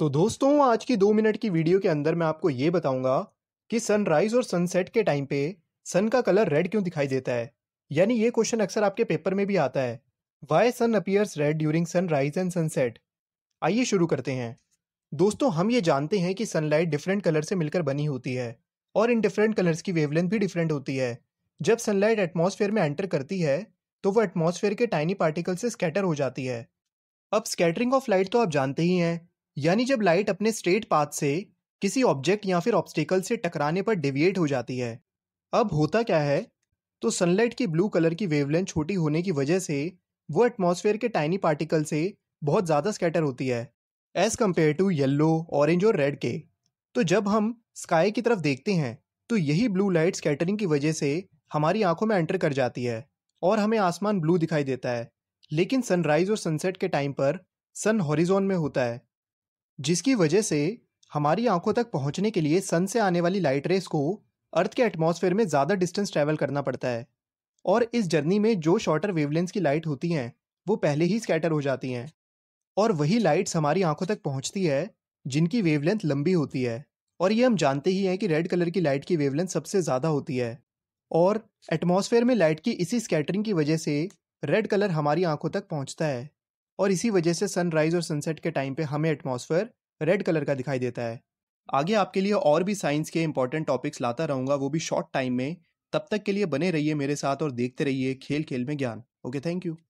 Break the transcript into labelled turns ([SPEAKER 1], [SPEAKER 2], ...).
[SPEAKER 1] तो दोस्तों आज की दो मिनट की वीडियो के अंदर मैं आपको ये बताऊंगा कि सनराइज और सनसेट के टाइम पे सन का कलर रेड क्यों दिखाई देता है यानी ये क्वेश्चन अक्सर आपके पेपर में भी आता है why sun appears red during sunrise and sunset आइए शुरू करते हैं दोस्तों हम ये जानते हैं कि सनलाइट डिफरेंट कलर से मिलकर बनी होती है और इन डिफरेंट कलर्स की वेवलेंथ भी डिफरेंट होती है जब सनलाइट एटमोसफेयर में एंटर करती है तो वो एटमोसफेयर के टाइनी पार्टिकल से स्कैटर हो जाती है अब स्कैटरिंग ऑफ लाइट तो आप जानते ही हैं यानी जब लाइट अपने स्ट्रेट पाथ से किसी ऑब्जेक्ट या फिर ऑब्स्टिकल से टकराने पर डिविएट हो जाती है अब होता क्या है तो सनलाइट की ब्लू कलर की वेवलेंथ छोटी होने की वजह से वो एटमोसफेयर के टाइनी पार्टिकल से बहुत ज़्यादा स्कैटर होती है as compare to yellow orange और रेड के तो जब हम स्काई की तरफ देखते हैं तो यही ब्लू लाइट स्कैटरिंग की वजह से हमारी आंखों में एंटर कर जाती है और हमें आसमान ब्लू दिखाई देता है लेकिन सनराइज और सनसेट के टाइम पर सन हॉरिजोन में होता है जिसकी वजह से हमारी आंखों तक पहुंचने के लिए सन से आने वाली लाइट रेस को अर्थ के एटमॉस्फेयर में ज़्यादा डिस्टेंस ट्रैवल करना पड़ता है और इस जर्नी में जो शॉर्टर वेवलेंस की लाइट होती हैं वो पहले ही स्कैटर हो जाती हैं और वही लाइट्स हमारी आंखों तक पहुंचती है जिनकी वेवलेंथ लंबी होती है और ये हम जानते ही हैं कि रेड कलर की लाइट की वेवलेंथ सबसे ज़्यादा होती है और एटमॉस्फेयर में लाइट की इसी स्कैटरिंग की वजह से रेड कलर हमारी आंखों तक पहुंचता है और इसी वजह से सनराइज और सनसेट के टाइम पे हमें एटमॉस्फेयर रेड कलर का दिखाई देता है आगे आपके लिए और भी साइंस के इंपॉर्टेंट टॉपिक्स लाता रहूंगा वो भी शॉर्ट टाइम में तब तक के लिए बने रहिए मेरे साथ और देखते रहिए खेल खेल में ज्ञान ओके थैंक यू